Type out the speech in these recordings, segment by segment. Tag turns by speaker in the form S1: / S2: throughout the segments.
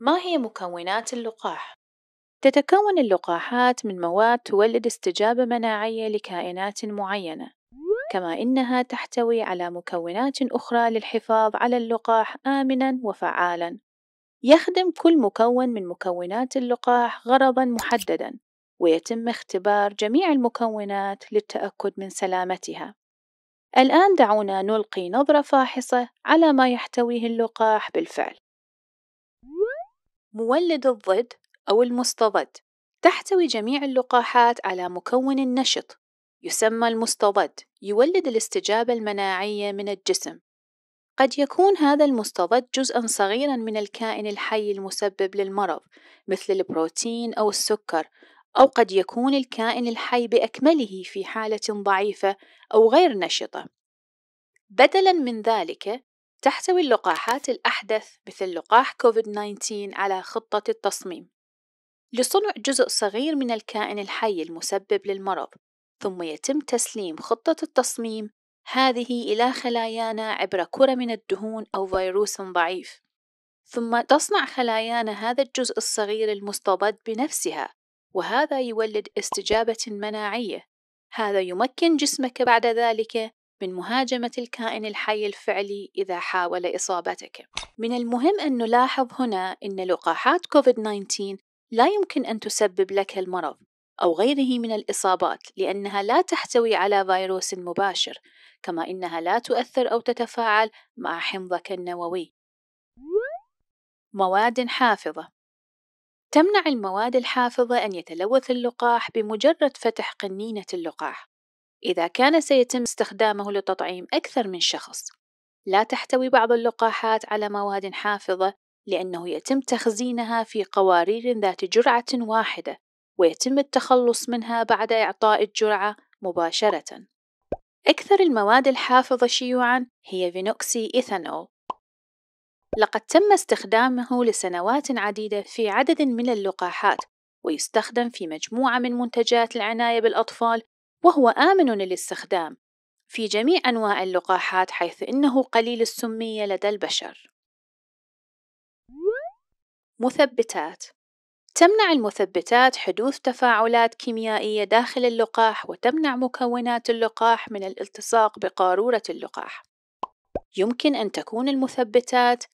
S1: ما هي مكونات اللقاح؟ تتكون اللقاحات من مواد تولد استجابة مناعية لكائنات معينة، كما إنها تحتوي على مكونات أخرى للحفاظ على اللقاح آمنًا وفعالًا. يخدم كل مكون من مكونات اللقاح غرضًا محددًا، ويتم اختبار جميع المكونات للتأكد من سلامتها. الآن دعونا نلقي نظرة فاحصة على ما يحتويه اللقاح بالفعل. مولد الضد أو المستضد تحتوي جميع اللقاحات على مكون نشط يسمى المستضد يولد الاستجابة المناعية من الجسم قد يكون هذا المستضد جزءا صغيرا من الكائن الحي المسبب للمرض مثل البروتين أو السكر أو قد يكون الكائن الحي بأكمله في حالة ضعيفة أو غير نشطة بدلا من ذلك تحتوي اللقاحات الأحدث مثل لقاح كوفيد-19 على خطة التصميم لصنع جزء صغير من الكائن الحي المسبب للمرض ثم يتم تسليم خطة التصميم هذه إلى خلايانا عبر كرة من الدهون أو فيروس ضعيف ثم تصنع خلايانا هذا الجزء الصغير المستضد بنفسها وهذا يولد استجابة مناعية هذا يمكن جسمك بعد ذلك من مهاجمة الكائن الحي الفعلي إذا حاول إصابتك. من المهم أن نلاحظ هنا أن لقاحات كوفيد-19 لا يمكن أن تسبب لك المرض أو غيره من الإصابات لأنها لا تحتوي على فيروس مباشر، كما أنها لا تؤثر أو تتفاعل مع حمضك النووي. مواد حافظة تمنع المواد الحافظة أن يتلوث اللقاح بمجرد فتح قنينة اللقاح إذا كان سيتم استخدامه لتطعيم أكثر من شخص لا تحتوي بعض اللقاحات على مواد حافظة لأنه يتم تخزينها في قوارير ذات جرعة واحدة ويتم التخلص منها بعد إعطاء الجرعة مباشرة أكثر المواد الحافظة شيوعًا هي فينوكسي إيثانول لقد تم استخدامه لسنوات عديدة في عدد من اللقاحات ويستخدم في مجموعة من منتجات العناية بالأطفال وهو آمن للاستخدام في جميع أنواع اللقاحات حيث إنه قليل السمية لدى البشر. مثبتات تمنع المثبتات حدوث تفاعلات كيميائية داخل اللقاح وتمنع مكونات اللقاح من الالتصاق بقارورة اللقاح. يمكن أن تكون المثبتات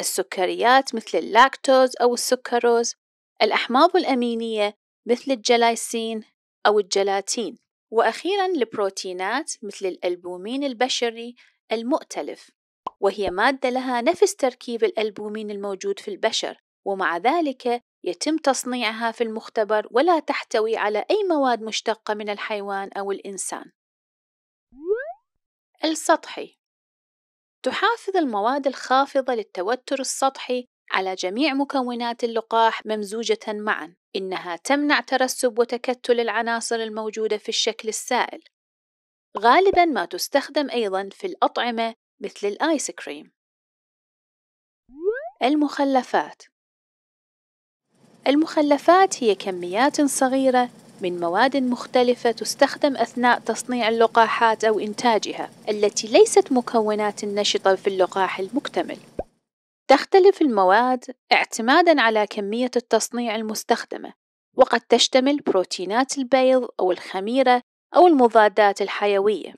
S1: السكريات مثل اللاكتوز أو السكروز، الأحماض الأمينية مثل الجلايسين أو الجلاتين، وأخيرا البروتينات مثل الألبومين البشري المؤتلف وهي مادة لها نفس تركيب الألبومين الموجود في البشر ومع ذلك يتم تصنيعها في المختبر ولا تحتوي على أي مواد مشتقة من الحيوان أو الإنسان. السطحي تحافظ المواد الخافضة للتوتر السطحي على جميع مكونات اللقاح ممزوجة معا إنها تمنع ترسب وتكتل العناصر الموجودة في الشكل السائل غالبا ما تستخدم أيضا في الأطعمة مثل الآيس كريم المخلفات المخلفات هي كميات صغيرة من مواد مختلفة تستخدم أثناء تصنيع اللقاحات أو إنتاجها التي ليست مكونات نشطة في اللقاح المكتمل تختلف المواد اعتمادا على كمية التصنيع المستخدمة وقد تشتمل بروتينات البيض أو الخميرة أو المضادات الحيوية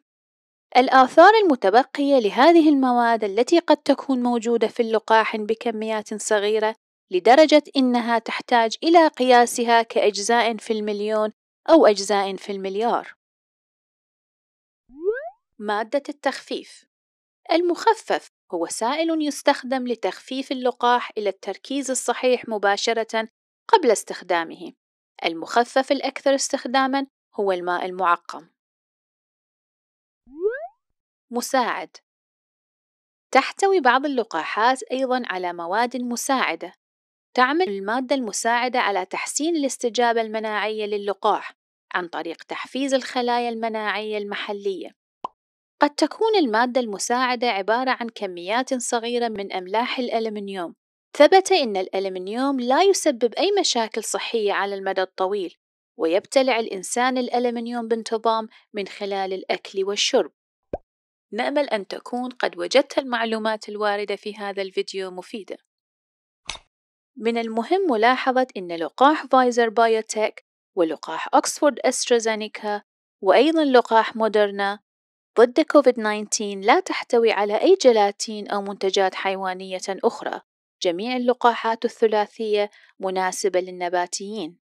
S1: الآثار المتبقية لهذه المواد التي قد تكون موجودة في اللقاح بكميات صغيرة لدرجة إنها تحتاج إلى قياسها كأجزاء في المليون أو أجزاء في المليار. مادة التخفيف المخفف سائل يستخدم لتخفيف اللقاح إلى التركيز الصحيح مباشرة قبل استخدامه. المخفف الأكثر استخدامًا هو الماء المعقم. مساعد تحتوي بعض اللقاحات أيضًا على مواد مساعدة. تعمل المادة المساعدة على تحسين الاستجابة المناعية للقاح عن طريق تحفيز الخلايا المناعية المحلية قد تكون المادة المساعدة عبارة عن كميات صغيرة من أملاح الألمنيوم ثبت أن الألمنيوم لا يسبب أي مشاكل صحية على المدى الطويل ويبتلع الإنسان الألمنيوم بانتظام من خلال الأكل والشرب نأمل أن تكون قد وجدت المعلومات الواردة في هذا الفيديو مفيدة من المهم ملاحظة أن لقاح فايزر بايوتك ولقاح أكسفورد أسترازينيكا وأيضا لقاح مودرنا ضد كوفيد 19 لا تحتوي على أي جلاتين أو منتجات حيوانية أخرى. جميع اللقاحات الثلاثية مناسبة للنباتيين.